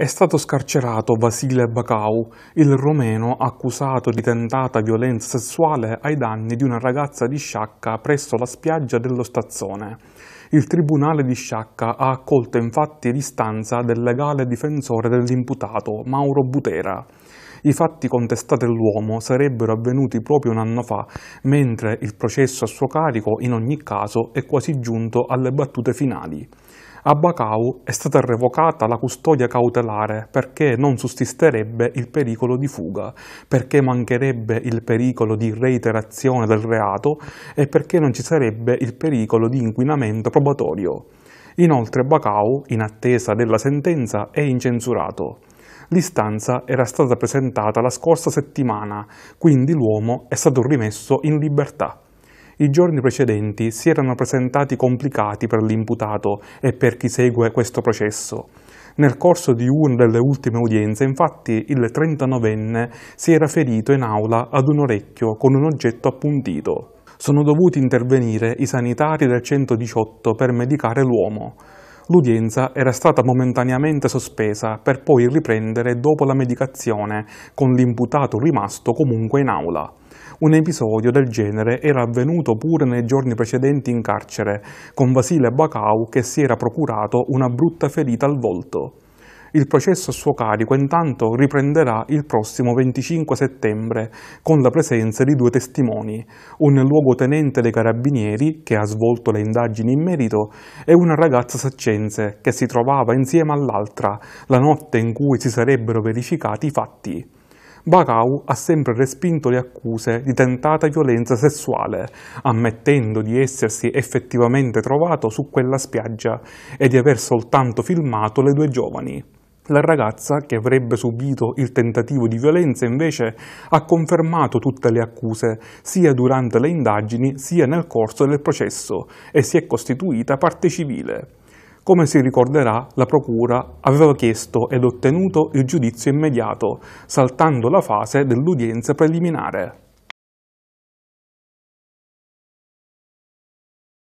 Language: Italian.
È stato scarcerato Vasile Bacau, il romeno accusato di tentata violenza sessuale ai danni di una ragazza di Sciacca presso la spiaggia dello Stazzone. Il tribunale di Sciacca ha accolto infatti l'istanza del legale difensore dell'imputato, Mauro Butera. I fatti contestati all'uomo sarebbero avvenuti proprio un anno fa, mentre il processo a suo carico in ogni caso è quasi giunto alle battute finali. A Bacau è stata revocata la custodia cautelare perché non sussisterebbe il pericolo di fuga, perché mancherebbe il pericolo di reiterazione del reato e perché non ci sarebbe il pericolo di inquinamento probatorio. Inoltre Bacau, in attesa della sentenza, è incensurato. L'istanza era stata presentata la scorsa settimana, quindi l'uomo è stato rimesso in libertà. I giorni precedenti si erano presentati complicati per l'imputato e per chi segue questo processo. Nel corso di una delle ultime udienze, infatti, il 39enne si era ferito in aula ad un orecchio con un oggetto appuntito. Sono dovuti intervenire i sanitari del 118 per medicare l'uomo l'udienza era stata momentaneamente sospesa per poi riprendere dopo la medicazione, con l'imputato rimasto comunque in aula. Un episodio del genere era avvenuto pure nei giorni precedenti in carcere, con Vasile Bacau che si era procurato una brutta ferita al volto. Il processo a suo carico intanto riprenderà il prossimo 25 settembre con la presenza di due testimoni, un luogotenente dei carabinieri che ha svolto le indagini in merito e una ragazza saccense che si trovava insieme all'altra la notte in cui si sarebbero verificati i fatti. Bacau ha sempre respinto le accuse di tentata violenza sessuale, ammettendo di essersi effettivamente trovato su quella spiaggia e di aver soltanto filmato le due giovani. La ragazza, che avrebbe subito il tentativo di violenza, invece ha confermato tutte le accuse, sia durante le indagini sia nel corso del processo, e si è costituita parte civile. Come si ricorderà, la Procura aveva chiesto ed ottenuto il giudizio immediato, saltando la fase dell'udienza preliminare.